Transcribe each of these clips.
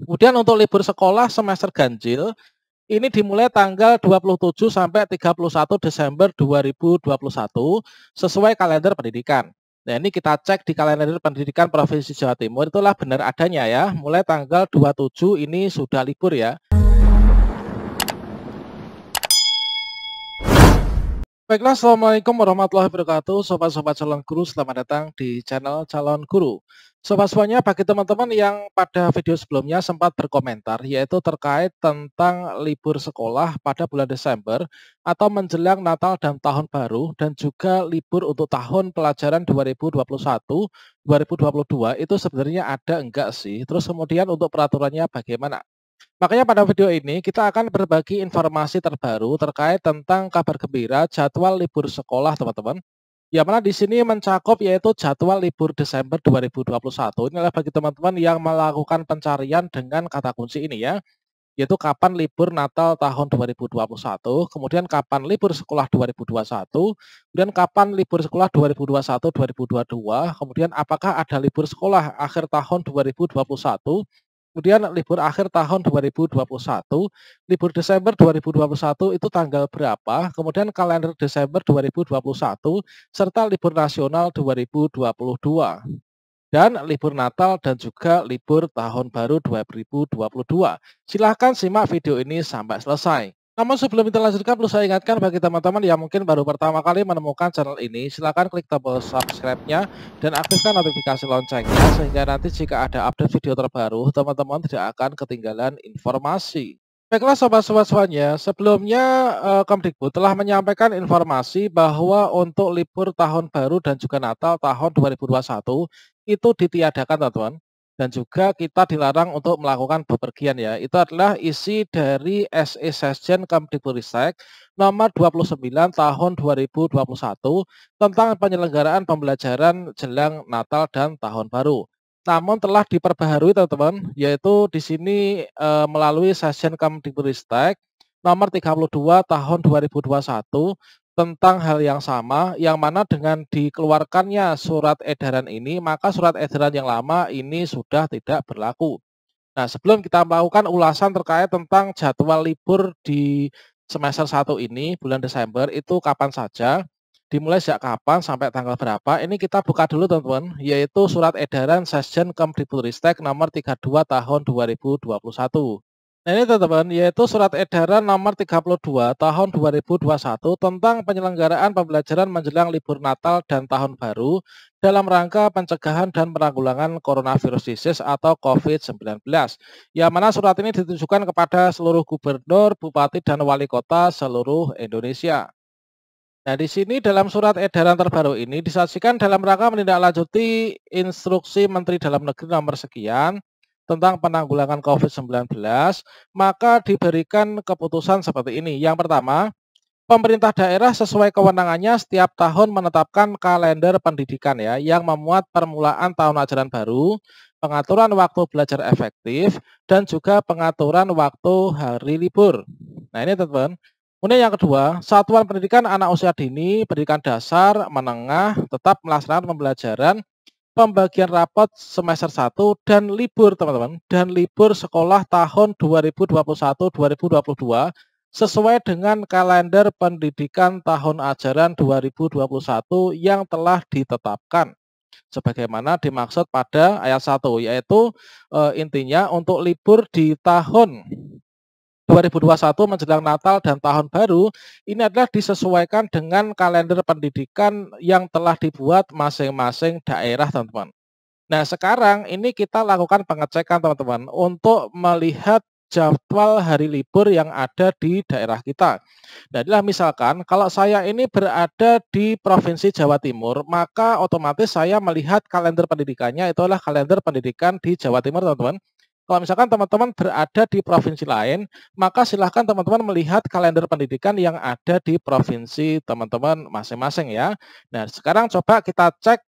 Kemudian untuk libur sekolah semester ganjil ini dimulai tanggal 27 sampai 31 Desember 2021 sesuai kalender pendidikan. Nah, ini kita cek di kalender pendidikan Provinsi Jawa Timur itulah benar adanya ya. Mulai tanggal 27 ini sudah libur ya. Baiklah, Assalamualaikum warahmatullahi wabarakatuh. Sobat-sobat calon guru, selamat datang di channel Calon Guru. Sobat semuanya, bagi teman-teman yang pada video sebelumnya sempat berkomentar, yaitu terkait tentang libur sekolah pada bulan Desember atau menjelang Natal dan Tahun Baru, dan juga libur untuk tahun pelajaran 2021-2022, itu sebenarnya ada enggak sih? Terus kemudian untuk peraturannya bagaimana? Makanya pada video ini kita akan berbagi informasi terbaru terkait tentang kabar gembira jadwal libur sekolah teman-teman Ya mana di sini mencakup yaitu jadwal libur Desember 2021. Ini adalah bagi teman-teman yang melakukan pencarian dengan kata kunci ini ya. Yaitu kapan libur Natal tahun 2021, kemudian kapan libur sekolah 2021, kemudian kapan libur sekolah 2021-2022, kemudian apakah ada libur sekolah akhir tahun 2021, Kemudian libur akhir tahun 2021, libur Desember 2021 itu tanggal berapa, kemudian kalender Desember 2021, serta libur nasional 2022. Dan libur Natal dan juga libur Tahun Baru 2022. Silahkan simak video ini sampai selesai. Namun sebelum kita lanjutkan, perlu saya ingatkan bagi teman-teman yang mungkin baru pertama kali menemukan channel ini, silahkan klik tombol subscribe-nya dan aktifkan notifikasi loncengnya sehingga nanti jika ada update video terbaru, teman-teman tidak akan ketinggalan informasi. Baiklah sobat-sobat semuanya, sebelumnya uh, eh, Komdikbud telah menyampaikan informasi bahwa untuk libur tahun baru dan juga Natal tahun 2021 itu ditiadakan teman-teman dan juga kita dilarang untuk melakukan bepergian ya. Itu adalah isi dari SE Session Kemdikbudristek nomor 29 tahun 2021 tentang penyelenggaraan pembelajaran jelang Natal dan Tahun Baru. Namun telah diperbaharui teman-teman, yaitu di sini e, melalui Session Kemdikbudristek nomor 32 tahun 2021 tentang hal yang sama yang mana dengan dikeluarkannya surat edaran ini maka surat edaran yang lama ini sudah tidak berlaku. Nah, sebelum kita melakukan ulasan terkait tentang jadwal libur di semester 1 ini bulan Desember itu kapan saja, dimulai sejak kapan sampai tanggal berapa, ini kita buka dulu teman-teman, yaitu surat edaran Sesjen Kemdikbudristek nomor 32 tahun 2021. Nah ini teman-teman, yaitu surat edaran nomor 32 tahun 2021 tentang penyelenggaraan pembelajaran menjelang libur Natal dan Tahun Baru dalam rangka pencegahan dan penanggulangan coronavirus disease atau COVID-19. Yang mana surat ini ditujukan kepada seluruh gubernur, bupati, dan wali kota seluruh Indonesia. Nah, di sini dalam surat edaran terbaru ini disaksikan dalam rangka menindaklanjuti instruksi Menteri Dalam Negeri nomor sekian tentang penanggulangan COVID-19, maka diberikan keputusan seperti ini. Yang pertama, pemerintah daerah sesuai kewenangannya setiap tahun menetapkan kalender pendidikan ya yang memuat permulaan tahun ajaran baru, pengaturan waktu belajar efektif dan juga pengaturan waktu hari libur. Nah, ini teman-teman. Kemudian yang kedua, satuan pendidikan anak usia dini, pendidikan dasar, menengah tetap melaksanakan pembelajaran pembagian rapot semester 1 dan libur teman-teman dan libur sekolah tahun 2021-2022 sesuai dengan kalender pendidikan tahun ajaran 2021 yang telah ditetapkan sebagaimana dimaksud pada ayat 1 yaitu e, intinya untuk libur di tahun 2021 menjelang Natal dan Tahun Baru ini adalah disesuaikan dengan kalender pendidikan yang telah dibuat masing-masing daerah, teman-teman. Nah, sekarang ini kita lakukan pengecekan, teman-teman, untuk melihat jadwal hari libur yang ada di daerah kita. Nah, inilah misalkan kalau saya ini berada di Provinsi Jawa Timur, maka otomatis saya melihat kalender pendidikannya, itulah kalender pendidikan di Jawa Timur, teman-teman. Kalau misalkan teman-teman berada di provinsi lain, maka silahkan teman-teman melihat kalender pendidikan yang ada di provinsi teman-teman masing-masing ya. Nah, sekarang coba kita cek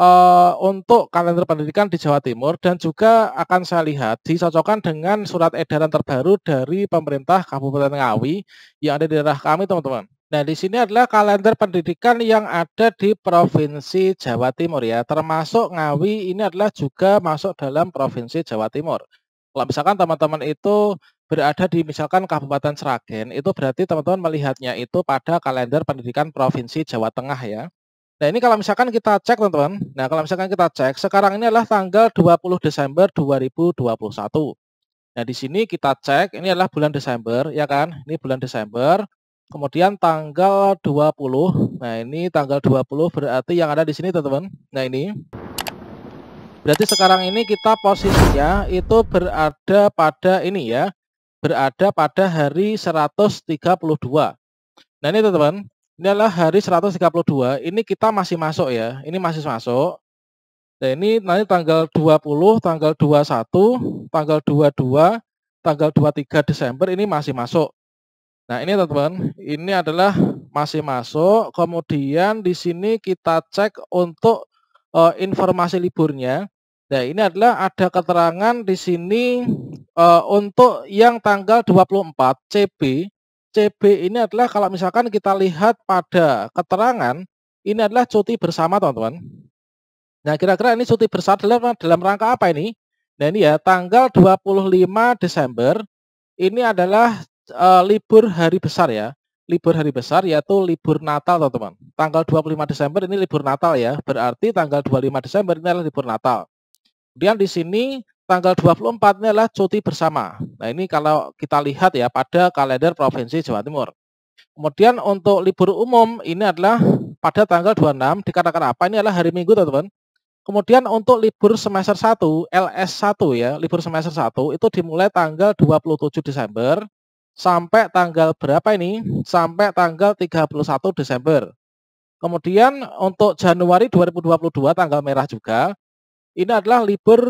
uh, untuk kalender pendidikan di Jawa Timur dan juga akan saya lihat disocokkan dengan surat edaran terbaru dari pemerintah Kabupaten Ngawi yang ada di daerah kami, teman-teman. Nah, di sini adalah kalender pendidikan yang ada di Provinsi Jawa Timur ya. Termasuk Ngawi ini adalah juga masuk dalam Provinsi Jawa Timur. Kalau misalkan teman-teman itu berada di misalkan Kabupaten Sragen, itu berarti teman-teman melihatnya itu pada kalender pendidikan Provinsi Jawa Tengah ya. Nah, ini kalau misalkan kita cek teman-teman. Nah, kalau misalkan kita cek, sekarang ini adalah tanggal 20 Desember 2021. Nah, di sini kita cek, ini adalah bulan Desember, ya kan? Ini bulan Desember, Kemudian tanggal 20. Nah, ini tanggal 20 berarti yang ada di sini teman-teman. Nah, ini. Berarti sekarang ini kita posisinya itu berada pada ini ya. Berada pada hari 132. Nah, ini teman-teman. Ini adalah hari 132. Ini kita masih masuk ya. Ini masih masuk. Nah, ini nanti tanggal 20, tanggal 21, tanggal 22, tanggal 23 Desember ini masih masuk. Nah, ini teman-teman, ini adalah masih masuk. Kemudian di sini kita cek untuk uh, informasi liburnya. Nah, ini adalah ada keterangan di sini uh, untuk yang tanggal 24 CB. CB ini adalah kalau misalkan kita lihat pada keterangan, ini adalah cuti bersama, teman-teman. Nah, kira-kira ini cuti bersama dalam, dalam rangka apa ini? Nah, ini ya, tanggal 25 Desember, ini adalah uh, libur hari besar ya. Libur hari besar yaitu libur Natal, teman-teman. Tanggal 25 Desember ini libur Natal ya. Berarti tanggal 25 Desember ini adalah libur Natal. Kemudian di sini tanggal 24 ini adalah cuti bersama. Nah, ini kalau kita lihat ya pada kalender Provinsi Jawa Timur. Kemudian untuk libur umum ini adalah pada tanggal 26 dikatakan apa? Ini adalah hari Minggu, teman-teman. Kemudian untuk libur semester 1, LS1 ya, libur semester 1 itu dimulai tanggal 27 Desember sampai tanggal berapa ini? Sampai tanggal 31 Desember. Kemudian untuk Januari 2022 tanggal merah juga, ini adalah libur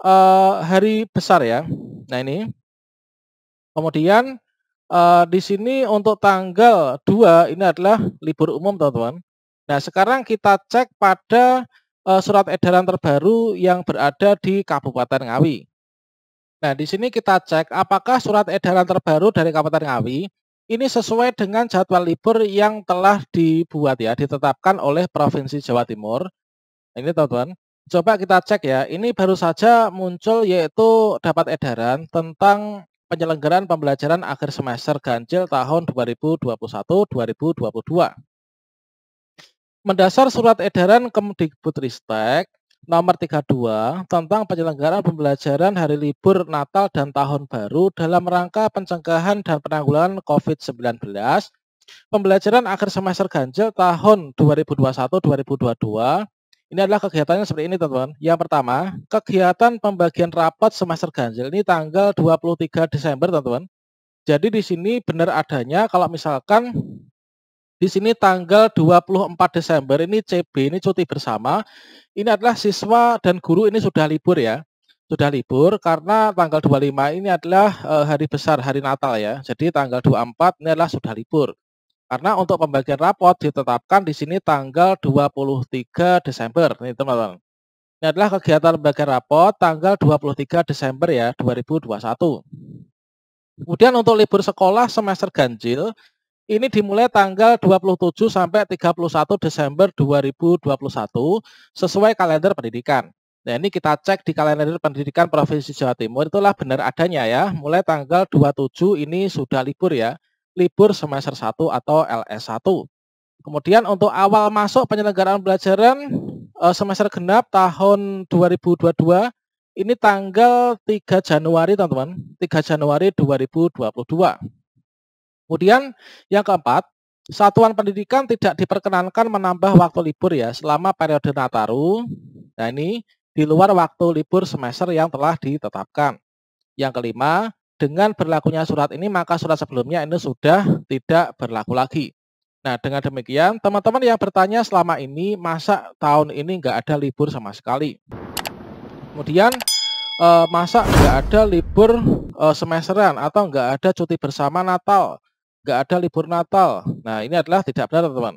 uh, hari besar ya. Nah ini. Kemudian uh, di sini untuk tanggal 2 ini adalah libur umum teman-teman. Nah sekarang kita cek pada uh, surat edaran terbaru yang berada di Kabupaten Ngawi. Nah, di sini kita cek apakah surat edaran terbaru dari Kabupaten Ngawi ini sesuai dengan jadwal libur yang telah dibuat ya, ditetapkan oleh Provinsi Jawa Timur. Ini teman-teman, coba kita cek ya. Ini baru saja muncul yaitu dapat edaran tentang penyelenggaraan pembelajaran akhir semester ganjil tahun 2021-2022. Mendasar surat edaran Kemdikbudristek nomor 32 tentang penyelenggaraan pembelajaran hari libur Natal dan Tahun Baru dalam rangka pencegahan dan penanggulangan COVID-19, pembelajaran akhir semester ganjil tahun 2021-2022. Ini adalah kegiatannya seperti ini, teman-teman. Yang pertama, kegiatan pembagian rapat semester ganjil ini tanggal 23 Desember, teman-teman. Jadi di sini benar adanya kalau misalkan di sini tanggal 24 Desember ini CB ini cuti bersama. Ini adalah siswa dan guru ini sudah libur ya. Sudah libur karena tanggal 25 ini adalah eh, hari besar hari Natal ya. Jadi tanggal 24 ini adalah sudah libur. Karena untuk pembagian rapot ditetapkan di sini tanggal 23 Desember. Nih teman-teman. Ini adalah kegiatan pembagian rapot tanggal 23 Desember ya 2021. Kemudian untuk libur sekolah semester ganjil ini dimulai tanggal 27 sampai 31 Desember 2021 sesuai kalender pendidikan. Nah, ini kita cek di kalender pendidikan Provinsi Jawa Timur itulah benar adanya ya. Mulai tanggal 27 ini sudah libur ya. Libur semester 1 atau LS1. Kemudian untuk awal masuk penyelenggaraan pelajaran eh, semester genap tahun 2022 ini tanggal 3 Januari teman-teman, 3 Januari 2022. Kemudian yang keempat, satuan pendidikan tidak diperkenankan menambah waktu libur ya selama periode Nataru. Nah ini di luar waktu libur semester yang telah ditetapkan. Yang kelima, dengan berlakunya surat ini maka surat sebelumnya ini sudah tidak berlaku lagi. Nah dengan demikian teman-teman yang bertanya selama ini masa tahun ini nggak ada libur sama sekali. Kemudian eh, masa nggak ada libur eh, semesteran atau nggak ada cuti bersama Natal nggak ada libur Natal. Nah ini adalah tidak benar teman-teman.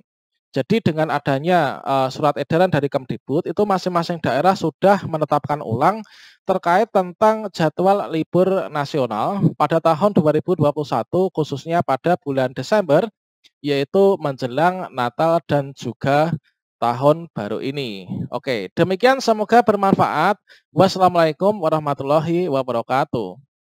Jadi dengan adanya uh, surat edaran dari Kemdikbud itu masing-masing daerah sudah menetapkan ulang terkait tentang jadwal libur nasional pada tahun 2021 khususnya pada bulan Desember yaitu menjelang Natal dan juga tahun baru ini. Oke, demikian semoga bermanfaat. Wassalamualaikum warahmatullahi wabarakatuh.